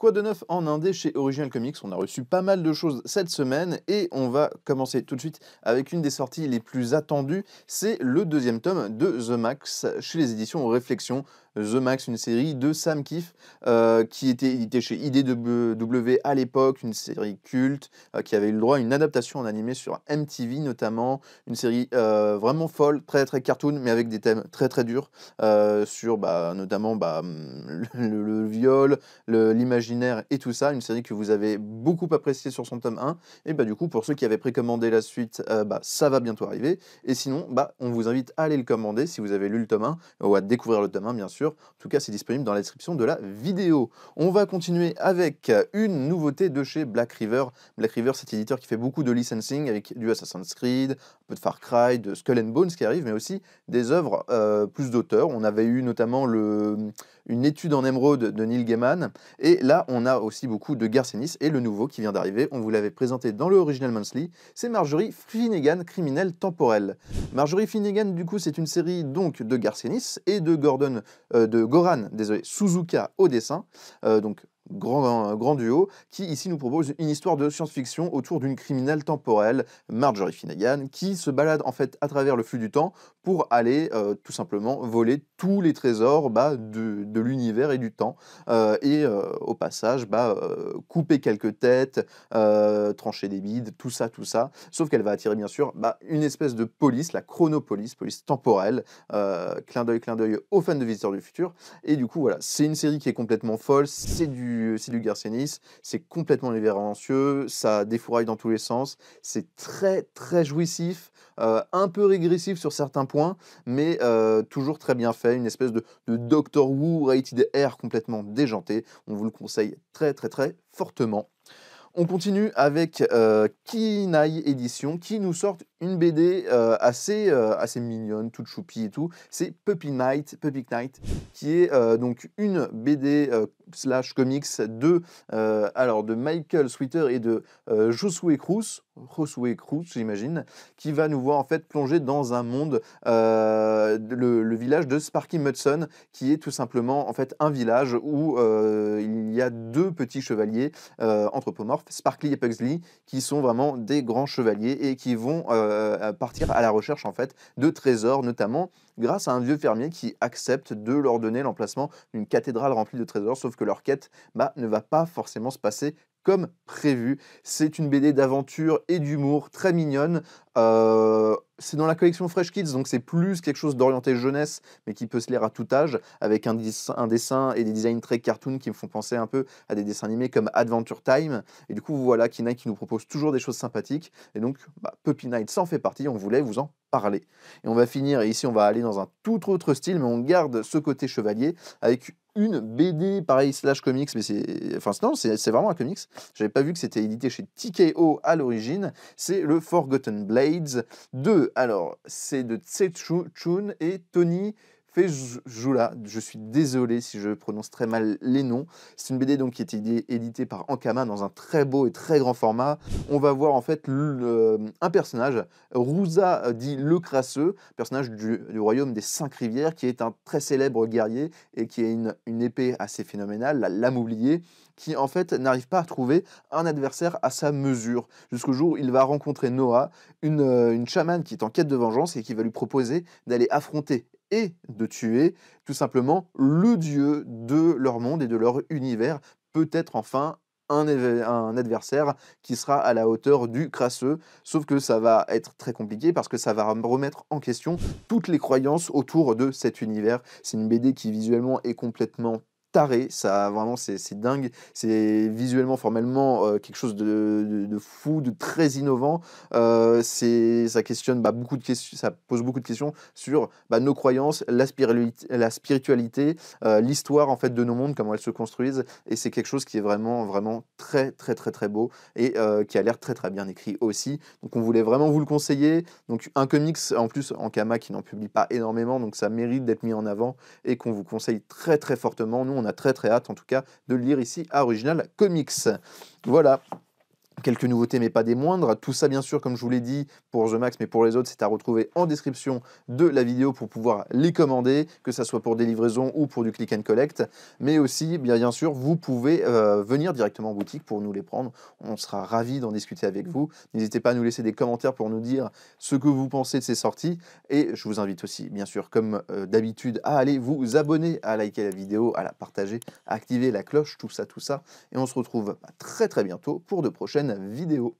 Quoi de neuf en indé chez Original Comics On a reçu pas mal de choses cette semaine et on va commencer tout de suite avec une des sorties les plus attendues. C'est le deuxième tome de The Max chez les éditions Réflexion. The Max, une série de Sam Kiff euh, qui était édité chez IDW à l'époque, une série culte euh, qui avait eu le droit à une adaptation en animé sur MTV notamment, une série euh, vraiment folle, très très cartoon, mais avec des thèmes très très durs sur bah, notamment bah, le, viol, l'imaginaire et tout ça. Une série que vous avez beaucoup appréciée sur son tome 1. Et bah, du coup, pour ceux qui avaient précommandé la suite, bah, ça va bientôt arriver. Et sinon, bah, on vous invite à aller le commander si vous avez lu le tome 1 ou à découvrir le tome 1, bien sûr en tout cas, c'est disponible dans la description de la vidéo. On va continuer avec une nouveauté de chez Black River. Black River, c'est éditeur qui fait beaucoup de licensing avec du Assassin's Creed, de Far Cry, de Skull and Bones qui arrivent, mais aussi des œuvres euh, plus d'auteurs. On avait eu notamment le, une étude en émeraude de Neil Gaiman, et là on a aussi beaucoup de Garcenis et le nouveau qui vient d'arriver. On vous l'avait présenté dans le Original Monthly, c'est Marjorie Finnegan, criminelle temporelle. Marjorie Finnegan, du coup, c'est une série donc de Garcenis et de Gordon, euh, de Goran, désolé, Suzuka au dessin, euh, donc grand, duo qui ici nous propose une histoire de science-fiction autour d'une criminelle temporelle, Marjorie Finnegan, qui se balade en fait à travers le flux du temps pour aller euh, tout simplement voler tous les trésors bah, de, l'univers et du temps euh, et euh, au passage bah, couper quelques têtes, trancher des bides, tout ça, tout ça. Sauf qu'elle va attirer bien sûr bah, une espèce de police, la chronopolice, police temporelle, clin d'œil, clin d'œil aux fans de Visiteurs du Futur. Et du coup voilà, c'est une série qui est complètement folle, c'est du c'est du Garcenis, c'est complètement révérencieux, ça défouraille dans tous les sens, c'est très très jouissif, euh, un peu régressif sur certains points, mais euh, toujours très bien fait, une espèce de, Doctor Who rated R complètement déjanté, on vous le conseille très très très fortement. On continue avec euh, Kinai Edition qui nous sort une BD euh, assez, euh, assez mignonne, toute choupie et tout. C'est Puppy Night, Puppy Night, qui est euh, donc une BD slash comics de, alors de Michael Sweeter et de Josué Cruz, Josué Cruz, j'imagine, qui va nous voir en fait plonger dans un monde, le, village de Sparky Mudson, qui est tout simplement en fait un village où il y a deux petits chevaliers anthropomorphes, Sparkly et Pugsley, qui sont vraiment des grands chevaliers et qui vont euh, partir à la recherche en fait de trésors, notamment grâce à un vieux fermier qui accepte de leur donner l'emplacement d'une cathédrale remplie de trésors, sauf que leur quête bah, ne va pas forcément se passer comme prévu. C'est une BD d'aventure et d'humour très mignonne. Euh, c'est dans la collection Fresh Kids, donc c'est plus quelque chose d'orienté jeunesse, mais qui peut se lire à tout âge, avec un, dessin et des designs très cartoon qui me font penser un peu à des dessins animés comme Adventure Time. Et du coup, voilà, Kina qui nous propose toujours des choses sympathiques. Et donc, bah, Puppy Night s'en fait partie, on voulait vous en parler. Et on va finir, et ici on va aller dans un tout autre style, mais on garde ce côté chevalier, avec une BD, pareil, slash comics, mais c'est. Enfin, non, c'est vraiment un comics. J'avais pas vu que c'était édité chez TKO à l'origine. C'est le Forgotten Blades 2. Alors, c'est de Tse Chun et Tony Fejoula, je suis désolé si je prononce très mal les noms. C'est une BD donc qui est éditée par Ankama dans un très beau et très grand format. On va voir en fait euh, un personnage, Rouza dit le crasseux, personnage du, royaume des cinq rivières, qui est un très célèbre guerrier et qui a une, épée assez phénoménale, la oubliée, qui en fait n'arrive pas à trouver un adversaire à sa mesure. Jusqu'au jour où il va rencontrer Noah, une, euh, une chamane qui est en quête de vengeance et qui va lui proposer d'aller affronter et de tuer tout simplement le dieu de leur monde et de leur univers, peut-être enfin un, adversaire qui sera à la hauteur du crasseux. Sauf que ça va être très compliqué parce que ça va remettre en question toutes les croyances autour de cet univers. C'est une BD qui visuellement est complètement taré, ça vraiment c'est dingue, c'est visuellement, formellement euh, quelque chose de, fou, de très innovant. Euh, c'est ça questionne bah, beaucoup de questions, ça pose beaucoup de questions sur bah, nos croyances, la, la spiritualité, euh, l'histoire en fait de nos mondes, comment elles se construisent, et c'est quelque chose qui est vraiment vraiment très très très très beau et qui a l'air très très bien écrit aussi. Donc on voulait vraiment vous le conseiller. Donc un comics en plus en Kama qui n'en publie pas énormément, donc ça mérite d'être mis en avant et qu'on vous conseille très très fortement. Nous on a très très hâte en tout cas de lire ici à Original Comics. Voilà quelques nouveautés, mais pas des moindres. Tout ça, bien sûr, comme je vous l'ai dit, pour The Max, mais pour les autres, c'est à retrouver en description de la vidéo pour pouvoir les commander, que ce soit pour des livraisons ou pour du click and collect. Mais aussi, bien, sûr, vous pouvez euh, venir directement en boutique pour nous les prendre. On sera ravis d'en discuter avec vous. N'hésitez pas à nous laisser des commentaires pour nous dire ce que vous pensez de ces sorties. Et je vous invite aussi, bien sûr, comme euh, d'habitude, à aller vous abonner, à liker la vidéo, à la partager, à activer la cloche, tout ça, tout ça. Et on se retrouve bah, très très bientôt pour de prochaines vidéo